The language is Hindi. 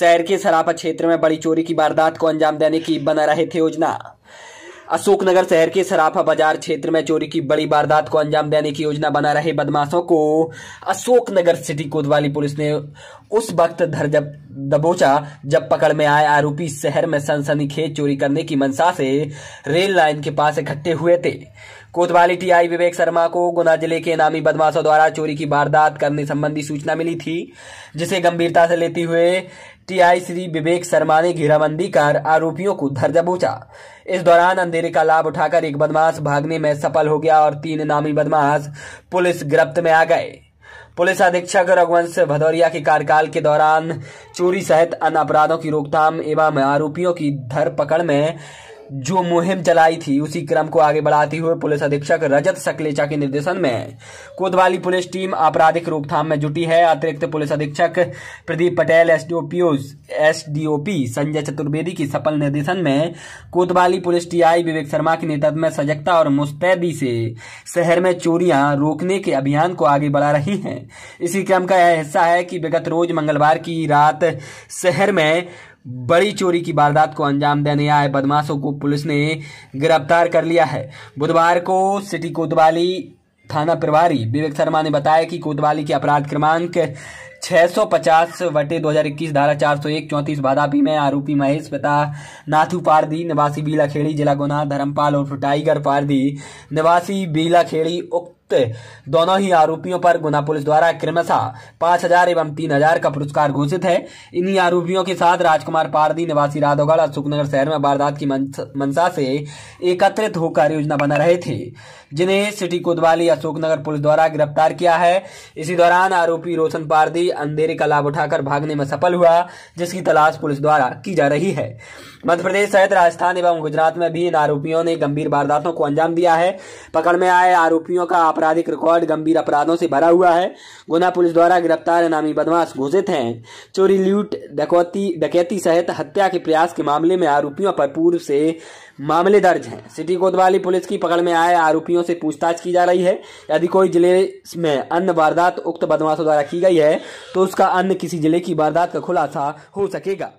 शहर के सरापा क्षेत्र में बड़ी चोरी की वारदात को अंजाम देने की बना रहे थे योजना अशोकनगर शहर के सराफा बाजार क्षेत्र में चोरी की बड़ी वारदात को अंजाम देने की योजना बना रहे बदमाशों को अशोकनगर सिटी कोतवाली पुलिस ने उस वक्त धर जब दबोचा जब पकड़ में आए आरोपी शहर में सनसनीखेज चोरी करने की मंशा से रेल लाइन के पास इकट्ठे हुए थे कोतवाली टीआई विवेक शर्मा को गुना जिले के नामी बदमाशों द्वारा चोरी की वारदात करने संबंधी सूचना मिली थी जिसे गंभीरता से लेते हुए टीआई श्री विवेक शर्मा ने घेराबंदी कर आरोपियों को धर दबोचा इस दौरान अंधेरे का लाभ उठाकर एक बदमाश भागने में सफल हो गया और तीन नामी बदमाश पुलिस गिरफ्त में आ गए पुलिस अधीक्षक रघुवंश भदौरिया के कार्यकाल के दौरान चोरी सहित अन्य अपराधों की रोकथाम एवं आरोपियों की धर पकड़ में जो मुहिम चलाई थी उसी क्रम को आगे बढ़ाते हुए पुलिस अधीक्षक रजत सकलेचा के निर्देशन में कोतवाली पुलिस टीम आपराधिक रोकथाम में जुटी है अतिरिक्त पुलिस अधीक्षक प्रदीप पटेल एसडीओपी संजय चतुर्वेदी की सफल निर्देशन में कोतवाली पुलिस टीआई विवेक शर्मा के नेतृत्व में सजगता और मुस्तैदी से शहर में चोरियां रोकने के अभियान को आगे बढ़ा रही है इसी क्रम का यह हिस्सा है कि विगत रोज मंगलवार की रात शहर में बड़ी चोरी की वारदात को अंजाम देने आए बदमाशों को पुलिस ने गिरफ्तार कर लिया है बुधवार को सिटी कोतवाली थाना प्रभारी विवेक शर्मा ने बताया कि कोतवाली के अपराध क्रमांक 650 वटे 2021 धारा 401 चौंतीस बादापी में आरोपी महेश पिता नाथू पारदी निवासी बीलाखेड़ी जिला गुना धर्मपाल और टाइगर पारदी निवासी बीलाखेड़ी उक्त दोनों ही आरोपियों पर गुना पुलिस द्वारा क्रमशः पांच हजार एवं तीन हजार का पुरस्कार घोषित है इन्हीं आरोपियों के साथ राजकुमार पारदी निवासी राधोगढ़ अशोकनगर शहर में वारदात की मंशा से एकत्रित होकर योजना बना रहे थे जिन्हें सिटी कोतवाली अशोकनगर पुलिस द्वारा गिरफ्तार किया है इसी दौरान आरोपी रोशन पारदी अंधेरे का लाभ उठाकर भागने में सफल हुआ जिसकी तलाश पुलिस द्वारा की जा रही है मध्य प्रदेश सहित राजस्थान एवं गुजरात में भी इन आरोपियों ने गंभीर वारदातों को अंजाम दिया है पकड़ में आए आरोपियों का आप आपराधिक रिकॉर्ड गंभीर अपराधों से भरा हुआ है गुना पुलिस द्वारा गिरफ्तार नामी बदमाश घोषित हैं चोरी लूट डकौती डकैती सहित हत्या के प्रयास के मामले में आरोपियों पर पूर्व से मामले दर्ज हैं सिटी कोतवाली पुलिस की पकड़ में आए आरोपियों से पूछताछ की जा रही है यदि कोई जिले में अन्य वारदात उक्त बदमाशों द्वारा की गई है तो उसका अन्य किसी जिले की वारदात का खुलासा हो सकेगा